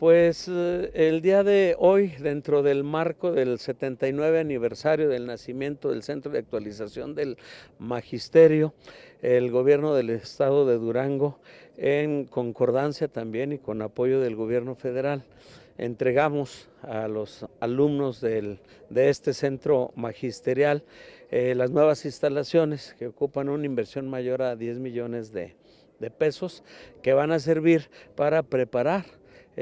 Pues eh, el día de hoy, dentro del marco del 79 aniversario del nacimiento del Centro de Actualización del Magisterio, el gobierno del estado de Durango, en concordancia también y con apoyo del gobierno federal, entregamos a los alumnos de este centro magisterial eh, las nuevas instalaciones que ocupan una inversión mayor a 10 millones de pesos que van a servir para preparar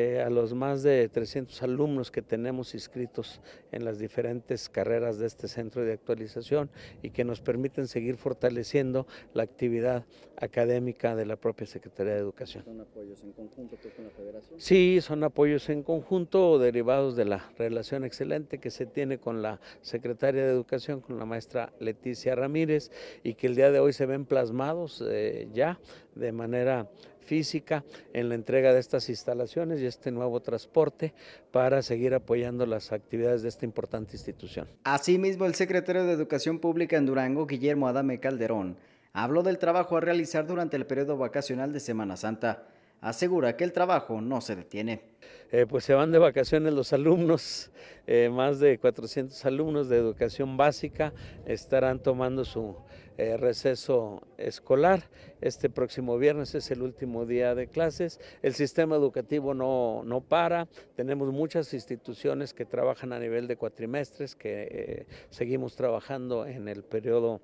eh, a los más de 300 alumnos que tenemos inscritos en las diferentes carreras de este centro de actualización y que nos permiten seguir fortaleciendo la actividad académica de la propia Secretaría de Educación. ¿Son apoyos en conjunto con la Federación? Sí, son apoyos en conjunto derivados de la relación excelente que se tiene con la Secretaría de Educación, con la maestra Leticia Ramírez y que el día de hoy se ven plasmados eh, ya de manera física en la entrega de estas instalaciones y este nuevo transporte para seguir apoyando las actividades de esta importante institución. Asimismo, el secretario de Educación Pública en Durango, Guillermo Adame Calderón, habló del trabajo a realizar durante el periodo vacacional de Semana Santa. Asegura que el trabajo no se detiene. Eh, pues se van de vacaciones los alumnos, eh, más de 400 alumnos de educación básica estarán tomando su eh, receso escolar. Este próximo viernes es el último día de clases. El sistema educativo no, no para. Tenemos muchas instituciones que trabajan a nivel de cuatrimestres, que seguimos trabajando en el periodo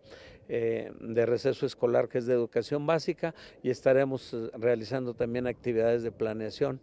de receso escolar que es de educación básica y estaremos realizando también actividades de planeación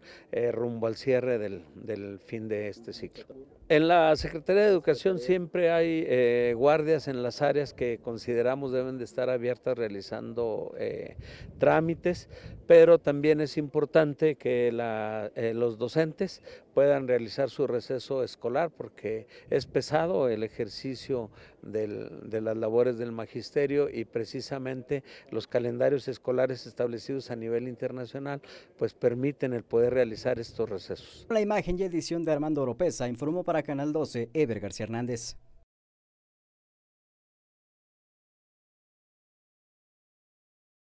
rumbo o al cierre del, del fin de este ciclo. En la Secretaría de Educación siempre hay eh, guardias en las áreas que consideramos deben de estar abiertas realizando eh, trámites, pero también es importante que eh, los docentes puedan realizar su receso escolar porque es pesado el ejercicio de las labores del magisterio y precisamente los calendarios escolares establecidos a nivel internacional pues permiten el poder realizar estos recesos. La imagen y edición de Armando Oropesa informó para Canal 12, Ever García Hernández.